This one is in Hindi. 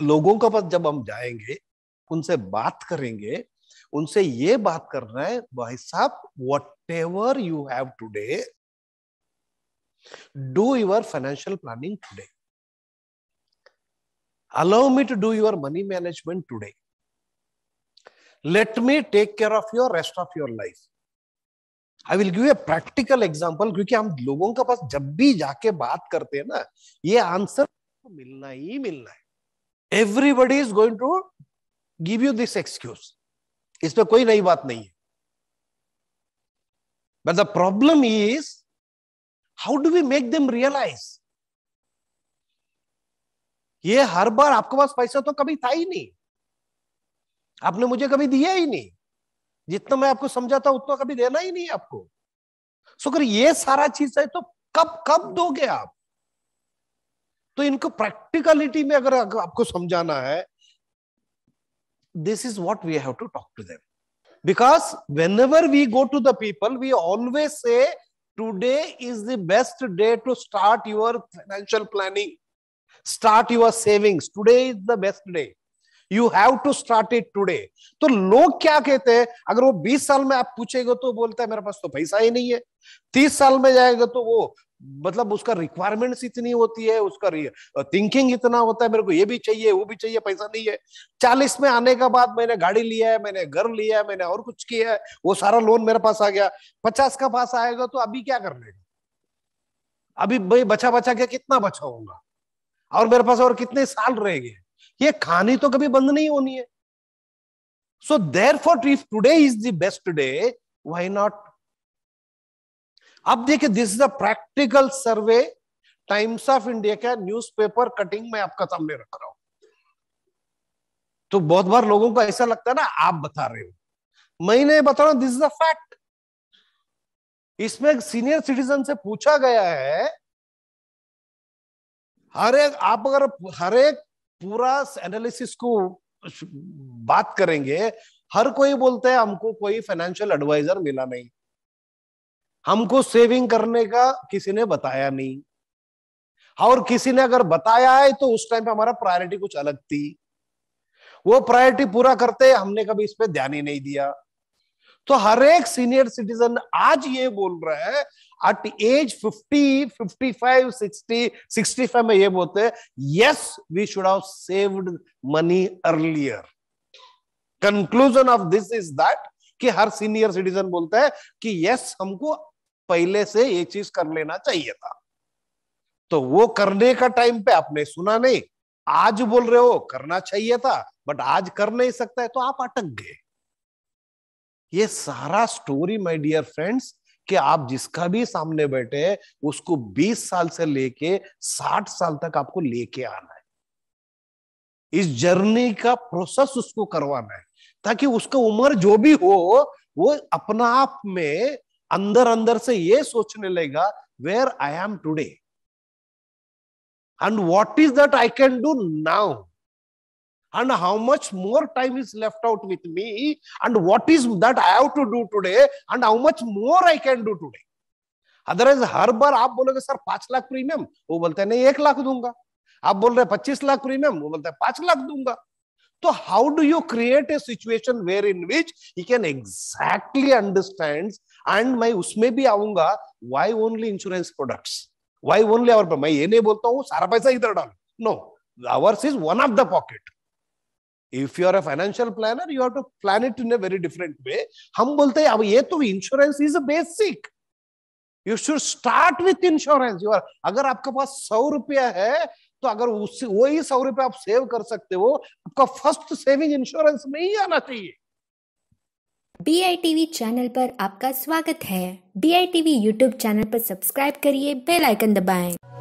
लोगों के पास जब हम जाएंगे उनसे बात करेंगे उनसे ये बात करना है भाई साहब whatever you have today do your financial planning today allow me to do your money management today let me take care of your rest of your life I will give a practical example क्योंकि हम लोगों के पास जब भी जाके बात करते हैं ना ये आंसर तो मिलना ही मिलना है everybody is going to give you this excuse इसमें कोई नई बात नहीं है but the problem is how do we make them realise ये हर बार आपके पास पैसा तो कभी था ही नहीं आपने मुझे कभी दिया ही नहीं जितना मैं आपको समझाता उतना कभी देना ही नहीं आपको सो अगर ये सारा चीज है तो कब कब दोगे आप तो इनको प्रैक्टिकलिटी में अगर आपको समझाना है this is what we have to talk to them because whenever we go to the we always say today is the best day to start your financial planning start your saving today is the best day you have to start it today तो लोग क्या कहते हैं अगर वो 20 साल में आप पूछेगा तो बोलता है मेरे पास तो पैसा ही नहीं है 30 साल में जाएगा तो वो मतलब उसका रिक्वायरमेंट्स इतनी होती है उसका थिंकिंग इतना होता है मेरे को ये भी चाहिए वो भी चाहिए पैसा नहीं है चालीस में आने के बाद मैंने गाड़ी लिया है मैंने घर लिया है मैंने और कुछ किया है वो सारा लोन मेरे पास आ गया पचास का पास आएगा तो अभी क्या कर लेगा अभी भाई बचा बचा के कितना बचा होगा और मेरे पास और कितने साल रह गए ये खानी तो कभी बंद नहीं होनी है so therefore if today is the best day why not अब देखिए this is a practical survey Times of India का न्यूज़पेपर कटिंग मैं आपका सामने रख रहा हूं तो बहुत बार लोगों को ऐसा लगता है ना आप बता रहे हो मैं नहीं बता रहा हूं दिस इज अ फैक्ट इसमें सीनियर सिटीजन से पूछा गया है हर एक आप अगर हर एक पूरा एनालिसिस को बात करेंगे हर कोई बोलता है हमको कोई फाइनेंशियल एडवाइजर मिला नहीं हमको सेविंग करने का किसी ने बताया नहीं और किसी ने अगर बताया है तो उस टाइम पे हमारा प्रायोरिटी कुछ अलग थी वो प्रायोरिटी पूरा करते हमने कभी इस पर ध्यान ही नहीं दिया तो हर एक सीनियर सिटीजन आज ये बोल रहा है एट एज 50, 55, 60, 65 में ये बोलते yes we should have saved money earlier conclusion of this is that कि हर सीनियर सिटीजन बोलता है कि यस हमको पहले से ये चीज कर लेना चाहिए था तो वो करने का टाइम पे आपने सुना नहीं आज बोल रहे हो करना चाहिए था बट आज कर नहीं सकता है तो आप अटक गए ये सारा स्टोरी माय डियर फ्रेंड्स कि आप जिसका भी सामने बैठे हैं उसको 20 साल से लेके 60 साल तक आपको लेके आना है इस जर्नी का प्रोसेस उसको करवाना है ताकि उसका उम्र जो भी हो वो अपना आप में अंदर अंदर से ये सोचने लगेगा where I am today and what is that I can do now and how much more time is left out with me and what is that I have to do today and how much more i can do today otherwise हर बार आप बोलोगे सर पांच लाख प्रीमियम वो बोलते हैं नहीं एक लाख दूंगा आप बोल रहे पच्चीस लाख प्रीमियम वो बोलते हैं पांच लाख दूंगा तो how do you create a situation wherein which you can exactly understand and मैं उसमें भी आऊंगा why only insurance products why only ours मैं ये नहीं बोलता हूँ सारा पैसा इधर डालू no ours is one of the pocket if you are a financial planner you have to plan it in a very different way हम बोलते हैं अब ये तो insurance is a basic you should start with insurance you are अगर आपके पास सौ रुपया है तो अगर उससे वही सौ रुपये आप सेव कर सकते हो आपका फर्स्ट सेविंग इंश्योरेंस में ही आना चाहिए बी आई टीवी चैनल पर आपका स्वागत है B I TV YouTube channel पर सब्सक्राइब करिए बेल आइकन दबाएं।